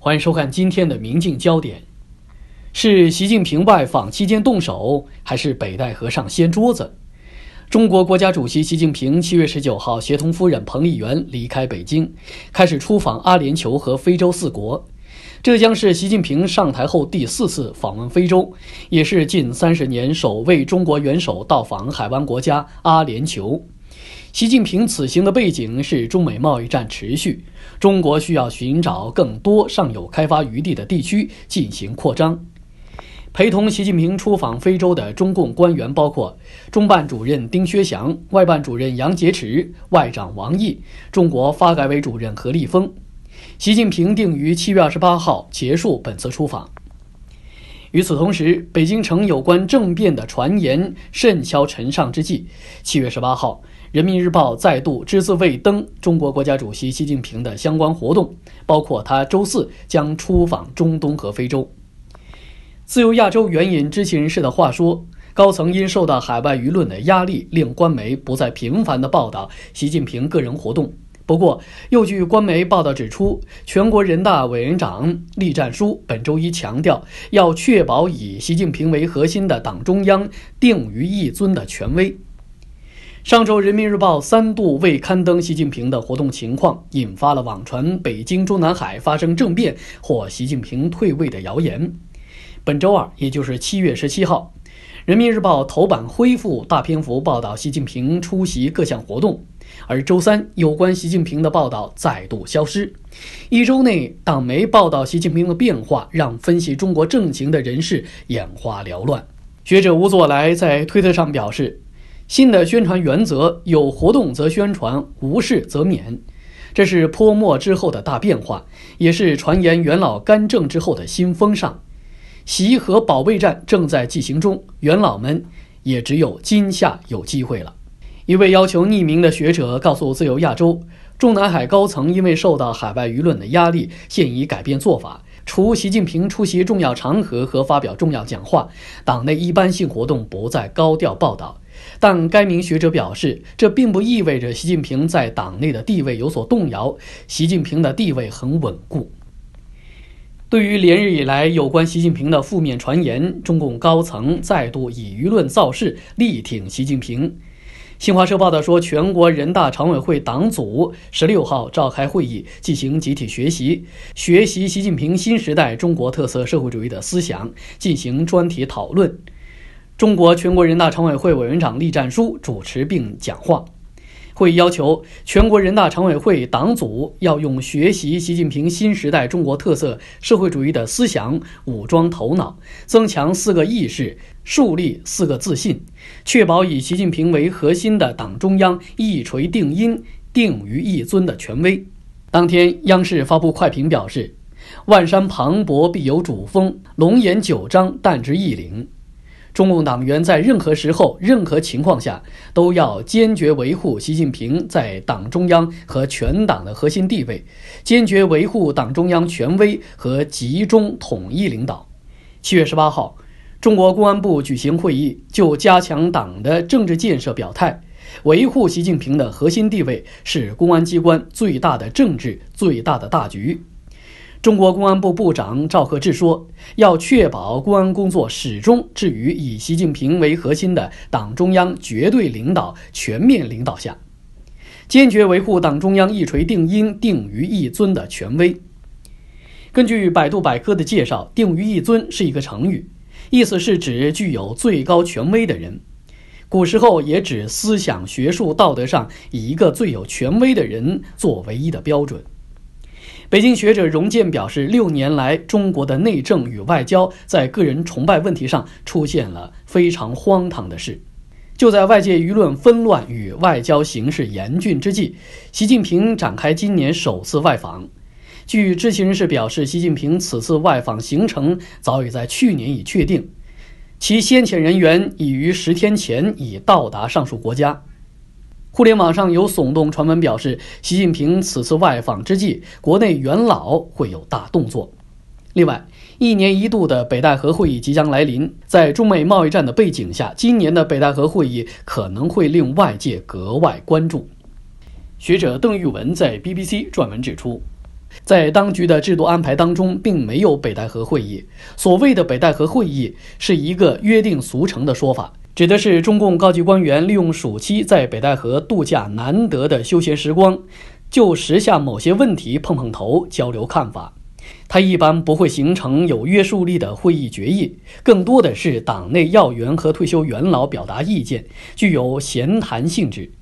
欢迎收看今天的《明镜焦点》，是习近平外访期间动手，还是北戴河上掀桌子？中国国家主席习近平七月十九号协同夫人彭丽媛离开北京，开始出访阿联酋和非洲四国。这将是习近平上台后第四次访问非洲，也是近三十年首位中国元首到访海湾国家阿联酋。习近平此行的背景是中美贸易战持续，中国需要寻找更多尚有开发余地的地区进行扩张。陪同习近平出访非洲的中共官员包括中办主任丁薛祥、外办主任杨洁篪、外长王毅、中国发改委主任何立峰。习近平定于七月二十八号结束本次出访。与此同时，北京城有关政变的传言甚嚣尘上之际，七月十八号。人民日报再度只字未登中国国家主席习近平的相关活动，包括他周四将出访中东和非洲。自由亚洲援引知情人士的话说，高层因受到海外舆论的压力，令官媒不再频繁地报道习近平个人活动。不过，又据官媒报道指出，全国人大委员长栗战书本周一强调，要确保以习近平为核心的党中央定于一尊的权威。上周，《人民日报》三度未刊登习近平的活动情况，引发了网传北京中南海发生政变或习近平退位的谣言。本周二，也就是七月十七号，《人民日报》头版恢复大篇幅报道习近平出席各项活动，而周三有关习近平的报道再度消失。一周内，党媒报道习近平的变化，让分析中国政情的人士眼花缭乱。学者吴作来在推特上表示。新的宣传原则有活动则宣传，无事则免。这是泼墨之后的大变化，也是传言元老干政之后的新风尚。习和保卫战正在进行中，元老们也只有今夏有机会了。一位要求匿名的学者告诉《自由亚洲》，中南海高层因为受到海外舆论的压力，现已改变做法，除习近平出席重要场合和发表重要讲话，党内一般性活动不再高调报道。但该名学者表示，这并不意味着习近平在党内的地位有所动摇，习近平的地位很稳固。对于连日以来有关习近平的负面传言，中共高层再度以舆论造势力挺习近平。新华社报道说，全国人大常委会党组十六号召开会议，进行集体学习，学习习近平新时代中国特色社会主义的思想，进行专题讨论。中国全国人大常委会委员长栗战书主持并讲话。会议要求，全国人大常委会党组要用学习习近平新时代中国特色社会主义的思想武装头脑，增强四个意识，树立四个自信，确保以习近平为核心的党中央一锤定音、定于一尊的权威。当天，央视发布快评表示：“万山磅礴，必有主峰；龙颜九章，但知一岭。中共党员在任何时候、任何情况下都要坚决维护习近平在党中央和全党的核心地位，坚决维护党中央权威和集中统一领导。七月十八号，中国公安部举行会议，就加强党的政治建设表态，维护习近平的核心地位是公安机关最大的政治、最大的大局。中国公安部部长赵克志说：“要确保公安工作始终置于以习近平为核心的党中央绝对领导、全面领导下，坚决维护党中央一锤定音、定于一尊的权威。”根据百度百科的介绍，“定于一尊”是一个成语，意思是指具有最高权威的人。古时候也指思想、学术、道德上以一个最有权威的人做唯一的标准。北京学者荣建表示，六年来中国的内政与外交在个人崇拜问题上出现了非常荒唐的事。就在外界舆论纷乱与外交形势严峻之际，习近平展开今年首次外访。据知情人士表示，习近平此次外访行程早已在去年已确定，其先遣人员已于十天前已到达上述国家。互联网上有耸动传闻表示，习近平此次外访之际，国内元老会有大动作。另外，一年一度的北戴河会议即将来临，在中美贸易战的背景下，今年的北戴河会议可能会令外界格外关注。学者邓玉文在 BBC 撰文指出，在当局的制度安排当中，并没有北戴河会议，所谓的北戴河会议是一个约定俗成的说法。指的是中共高级官员利用暑期在北戴河度假难得的休闲时光，就时下某些问题碰碰头、交流看法。它一般不会形成有约束力的会议决议，更多的是党内要员和退休元老表达意见，具有闲谈性质。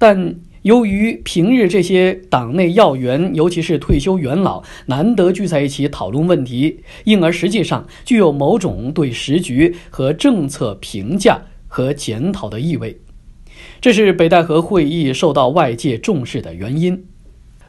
但由于平日这些党内要员，尤其是退休元老，难得聚在一起讨论问题，因而实际上具有某种对时局和政策评价和检讨的意味。这是北戴河会议受到外界重视的原因。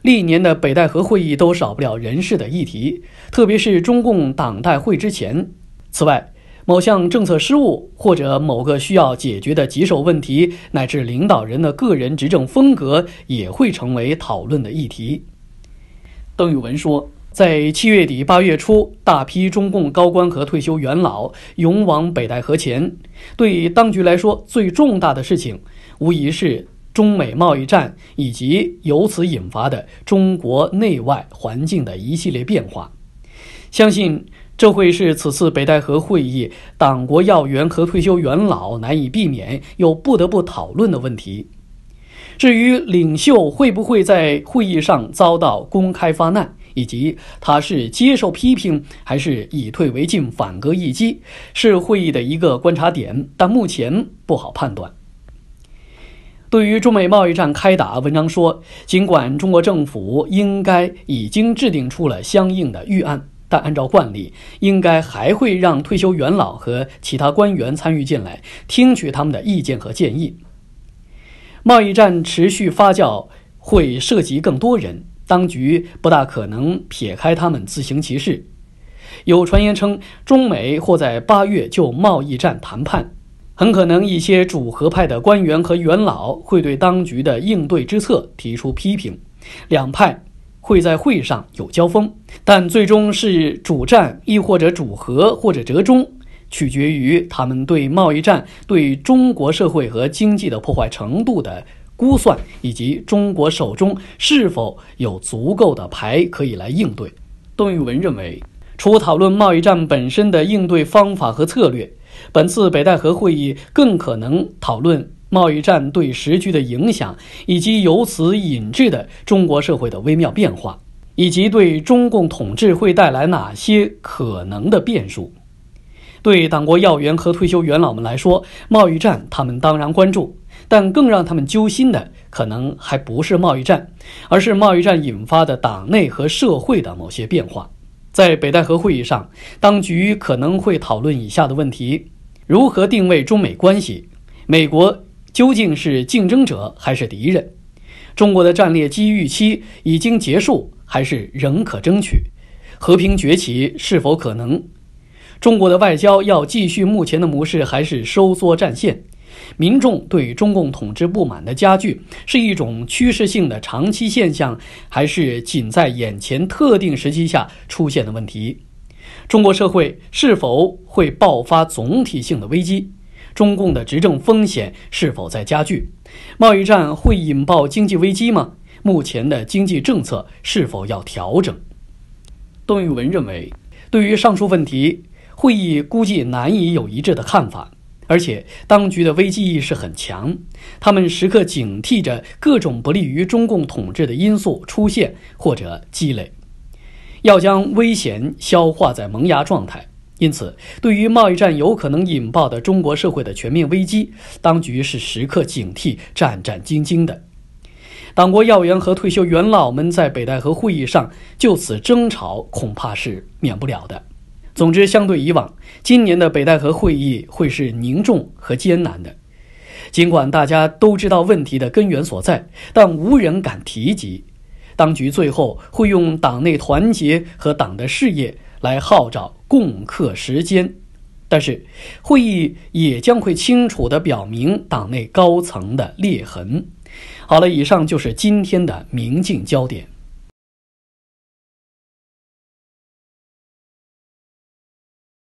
历年的北戴河会议都少不了人事的议题，特别是中共党代会之前。此外，某项政策失误，或者某个需要解决的棘手问题，乃至领导人的个人执政风格，也会成为讨论的议题。邓宇文说，在七月底八月初，大批中共高官和退休元老涌往北戴河前，对当局来说最重大的事情，无疑是中美贸易战以及由此引发的中国内外环境的一系列变化。相信。这会是此次北戴河会议党国要员和退休元老难以避免又不得不讨论的问题。至于领袖会不会在会议上遭到公开发难，以及他是接受批评还是以退为进反戈一击，是会议的一个观察点，但目前不好判断。对于中美贸易战开打，文章说，尽管中国政府应该已经制定出了相应的预案。但按照惯例，应该还会让退休元老和其他官员参与进来，听取他们的意见和建议。贸易战持续发酵，会涉及更多人，当局不大可能撇开他们自行其事。有传言称，中美或在八月就贸易战谈判。很可能一些主和派的官员和元老会对当局的应对之策提出批评。两派。会在会上有交锋，但最终是主战，亦或者主和，或者折中，取决于他们对贸易战对中国社会和经济的破坏程度的估算，以及中国手中是否有足够的牌可以来应对。段玉文认为，除讨论贸易战本身的应对方法和策略，本次北戴河会议更可能讨论。贸易战对时局的影响，以及由此引致的中国社会的微妙变化，以及对中共统治会带来哪些可能的变数，对党国要员和退休元老们来说，贸易战他们当然关注，但更让他们揪心的可能还不是贸易战，而是贸易战引发的党内和社会的某些变化。在北戴河会议上，当局可能会讨论以下的问题：如何定位中美关系？美国。究竟是竞争者还是敌人？中国的战略机遇期已经结束，还是仍可争取？和平崛起是否可能？中国的外交要继续目前的模式，还是收缩战线？民众对中共统治不满的加剧，是一种趋势性的长期现象，还是仅在眼前特定时期下出现的问题？中国社会是否会爆发总体性的危机？中共的执政风险是否在加剧？贸易战会引爆经济危机吗？目前的经济政策是否要调整？段玉文认为，对于上述问题，会议估计难以有一致的看法。而且，当局的危机意识很强，他们时刻警惕着各种不利于中共统治的因素出现或者积累，要将危险消化在萌芽状态。因此，对于贸易战有可能引爆的中国社会的全面危机，当局是时刻警惕、战战兢兢的。党国要员和退休元老们在北戴河会议上就此争吵，恐怕是免不了的。总之，相对以往，今年的北戴河会议会是凝重和艰难的。尽管大家都知道问题的根源所在，但无人敢提及。当局最后会用党内团结和党的事业来号召共克时艰，但是，会议也将会清楚的表明党内高层的裂痕。好了，以上就是今天的明镜焦点。